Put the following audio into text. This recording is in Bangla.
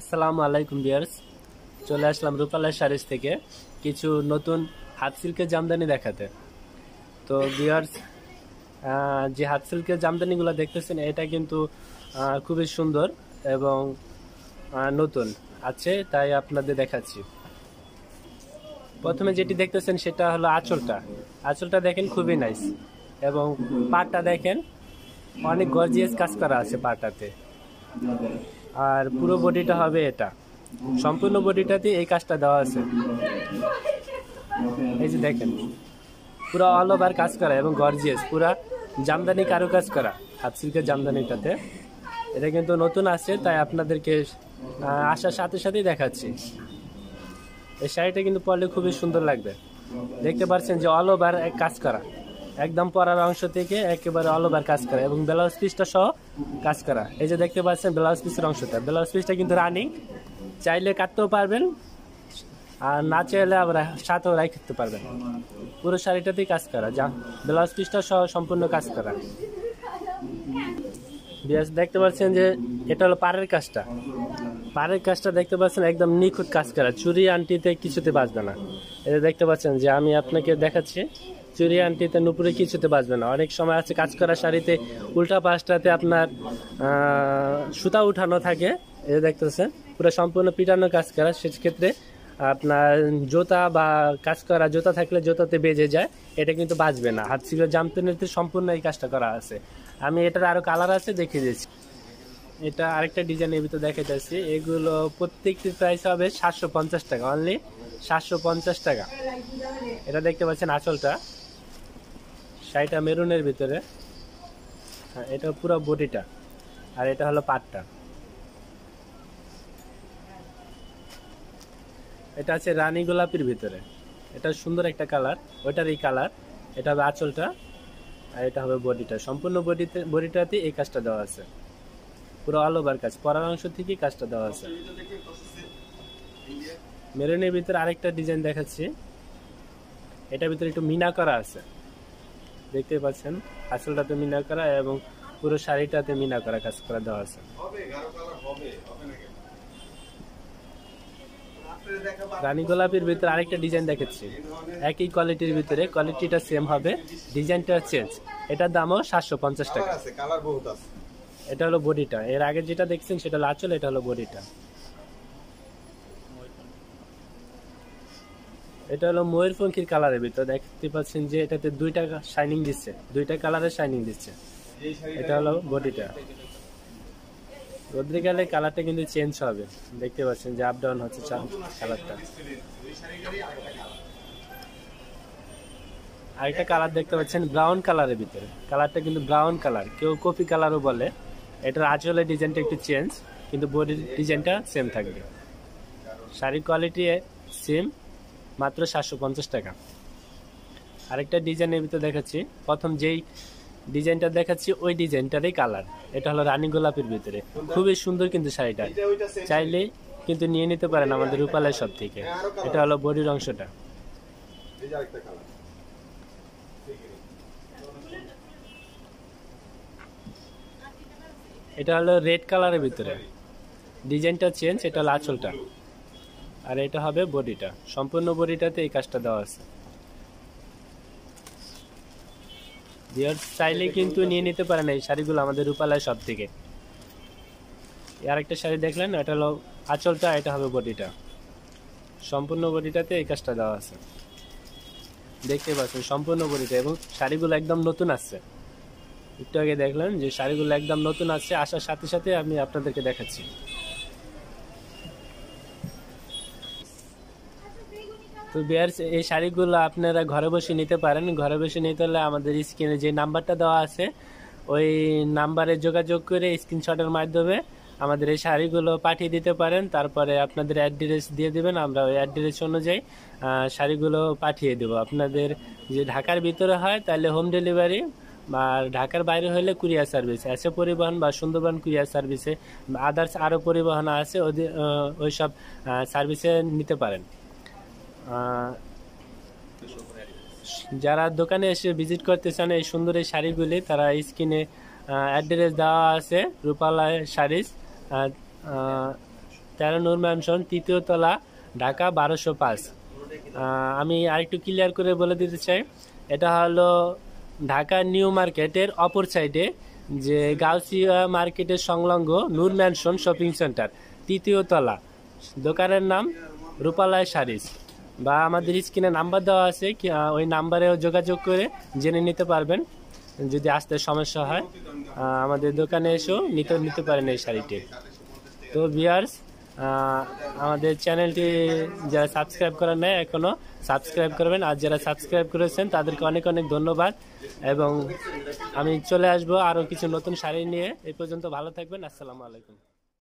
আসসালামু আলাইকুম বিয়ার্স চলে আসলাম রূপালার সারিস থেকে কিছু নতুন হাত সিল্কের জামদানি দেখাতে তো বিয়ার্স যে হাত সিল্কের জামদানিগুলো দেখতেছেন এটা কিন্তু খুবই সুন্দর এবং নতুন আছে তাই আপনাদের দেখাচ্ছি প্রথমে যেটি দেখতেছেন সেটা হলো আঁচলটা আঁচলটা দেখেন খুবই নাইস এবং পাটটা দেখেন অনেক গর্জিয়াস কাজ করা আছে পাটাতে আর পুরো বডিটা হবে এটা সম্পূর্ণ বডিটাতে এই কাজটা দেওয়া আছে এই যে দেখেন পুরো অল ওভার কাজ করা এবং গর্জিয়াস পুরা জামদানি কারো কাজ করা হাত সিল্কের জামদানিটাতে এটা কিন্তু নতুন আছে তাই আপনাদেরকে আসার সাথে সাথেই দেখাচ্ছি এই শাড়িটা কিন্তু পরলে খুবই সুন্দর লাগবে দেখতে পাচ্ছেন যে অল ওভার এক কাজ করা একদম পরার অংশ থেকে একেবারে অল ওভার কাজ করা এবং ব্লাউজ পিসটা সহ কাজ করা এই যে দেখতে পাচ্ছেন ব্লাউজ পিসের অংশটা ব্লাউজ পিসটা কিন্তু রানিং চাইলে কাটতেও পারবেন আর না চাইলে আবার সাথেও রাই করতে পারবেন পুরো শাড়িটাতেই কাজ করা যা ব্লাউজ পিসটা সহ সম্পূর্ণ কাজ করা দেখতে পাচ্ছেন যে এটা হলো পাড়ের কাজটা পাড়ের কাজটা দেখতে পাচ্ছেন একদম নিখুঁত কাজ করা চুরি আন্টিতে কিছুতে বাঁচবে না এটা দেখতে পাচ্ছেন যে আমি আপনাকে দেখাচ্ছি চুরি আনটিতে নুপুরে কিছুতে বাঁচবে না অনেক সময় আছে কাজ করা শাড়িতে উল্টা পাশটাতে আপনার সুতা উঠানো থাকে এ দেখতেছেন পুরো সম্পূর্ণ পিটানো কাজ করা সেক্ষেত্রে আপনার জোতা বা কাজ করা জোতা থাকলে জোতাতে বেজে যায় এটা কিন্তু বাঁচবে না হাত সিগুলো জামতে নিতে সম্পূর্ণ এই কাজটা করা আছে আমি এটার আরও কালার আছে দেখে দিয়েছি এটা আরেকটা ডিজাইনের দেখা দেখাইতেছি এগুলো প্রত্যেকটি প্রাইস হবে সাতশো টাকা অনলি সাতশো টাকা এটা দেখতে পাচ্ছেন আচলটা সাইটা মেরুনের ভিতরে হ্যাঁ এটা পুরো বডিটা আর এটা হলো পাটটা এটা আছে রানী গোলাপির ভিতরে এটা সুন্দর একটা কালার ওইটার এই কালার এটা হবে আঁচলটা আর এটা হবে বডিটা সম্পূর্ণ বডিতে বডিটাতে এই কাজটা দেওয়া আছে পুরো অল ওভার কাজ পরার অংশ থেকেই কাজটা দেওয়া আছে মেরুনের ভিতরে আরেকটা ডিজাইন দেখাচ্ছি এটার ভিতরে একটু মিনা করা আছে দেখতে পাচ্ছেন আসলটাতে মিনা করা এবং পুরো শাড়িটাতে মিনা করা কাজ করা দেওয়া আছে রানী গোলাপির ভিতরে আরেকটা ডিজাইন দেখেছি একই কোয়ালিটির ভিতরে কোয়ালিটিটা সেম হবে ডিজাইনটা চেঞ্জ এটার দামও সাতশো পঞ্চাশ টাকা এটা হলো বডিটা এর আগে যেটা দেখছেন সেটা লাচল এটা হলো বডিটা এটা হলো ময়ূরপঙ্খীর কালারের ভিতরে দেখতে পাচ্ছেন যে এটাতে দুইটা শাইনিং দিচ্ছে দুইটা কালারের শাইনিং দিচ্ছে এটা হলো বডিটা রোদ্রে গেলে কালারটা কিন্তু চেঞ্জ হবে দেখতে পাচ্ছেন যে আপ ডাউন হচ্ছে কালারটা আরেকটা কালার দেখতে পাচ্ছেন ব্রাউন কালারের ভিতরে কালারটা কিন্তু ব্রাউন কালার কেউ কফি কালারও বলে এটার আঁচলের ডিজাইনটা একটু চেঞ্জ কিন্তু বডির ডিজাইনটা সেম থাকবে শাড়ির কোয়ালিটি সেম মাত্র সাতশো পঞ্চাশ টাকা আরেকটা ডিজাইনের ভিতরে দেখাচ্ছি প্রথম যেই ডিজাইনটা দেখাচ্ছি ওই ডিজাইনটারই কালার এটা হলো রানী গোলাপের ভিতরে খুবই সুন্দর কিন্তু শাড়িটা চাইলে কিন্তু নিয়ে নিতে পারেন আমাদের রূপালয় সব থেকে এটা হলো বডির অংশটা এটা হলো রেড কালারের ভিতরে ডিজাইনটা চেঞ্জ এটা হলো আচলটা আর এটা হবে বডিটা সম্পূর্ণ বডিটাতে এই কাজটা দেওয়া আছে চাইলে কিন্তু নিয়ে নিতে পারেন এই শাড়িগুলো আমাদের রূপালয় সব থেকে আর একটা শাড়ি দেখলেন এটা হলো আঁচলটা এটা হবে বডিটা সম্পূর্ণ বডিটাতে এই কাজটা দেওয়া আছে দেখতে পাচ্ছেন সম্পূর্ণ বডিটা এবং শাড়িগুলো একদম নতুন আসছে একটু আগে দেখলেন যে শাড়িগুলো একদম নতুন আসছে আসার সাথে সাথে আমি আপনাদেরকে দেখাচ্ছি তো বিয়ার এই শাড়িগুলো আপনারা ঘরে বসে নিতে পারেন ঘরে বসে নিতে হলে আমাদের স্ক্রিনে যে নাম্বারটা দেওয়া আছে ওই নাম্বারে যোগাযোগ করে স্ক্রিনশটের মাধ্যমে আমাদের এই শাড়িগুলো পাঠিয়ে দিতে পারেন তারপরে আপনাদের অ্যাড্রেস দিয়ে দেবেন আমরা ওই অ্যাড্রেস অনুযায়ী শাড়িগুলো পাঠিয়ে দেব আপনাদের যে ঢাকার ভিতরে হয় তাহলে হোম ডেলিভারি আর ঢাকার বাইরে হলে কুরিয়ার সার্ভিস এসে পরিবহন বা সুন্দরবন কুরিয়ার সার্ভিসে আদার্স আরও পরিবহন আছে ওই সব সার্ভিসে নিতে পারেন যারা দোকানে এসে ভিজিট করতে চান এই সুন্দর এই শাড়িগুলি তারা স্ক্রিনে অ্যাড্রেস দেওয়া আছে রূপালয় শাড়িস তেরো নূর ম্যানশন তৃতীয় তলা ঢাকা বারোশো পাঁচ আমি আরেকটু ক্লিয়ার করে বলে দিতে চাই এটা হলো ঢাকা নিউ মার্কেটের অপর সাইডে যে গাউসিয়া মার্কেটের সংলগ্ন নূর ম্যানশন শপিং সেন্টার তৃতীয় তলা দোকানের নাম রূপালয় শাড়িস বা আমাদের স্ক্রিনে নাম্বার দেওয়া আছে ওই নাম্বারেও যোগাযোগ করে জেনে নিতে পারবেন যদি আসতে সমস্যা হয় আমাদের দোকানে এসেও নিতে নিতে পারেন এই শাড়িটি তো বিয়ার্স আমাদের চ্যানেলটি যারা সাবস্ক্রাইব করার নেয় এখনও সাবস্ক্রাইব করবেন আর যারা সাবস্ক্রাইব করেছেন তাদেরকে অনেক অনেক ধন্যবাদ এবং আমি চলে আসবো আরও কিছু নতুন শাড়ি নিয়ে এই পর্যন্ত ভালো থাকবেন আসসালামু আলাইকুম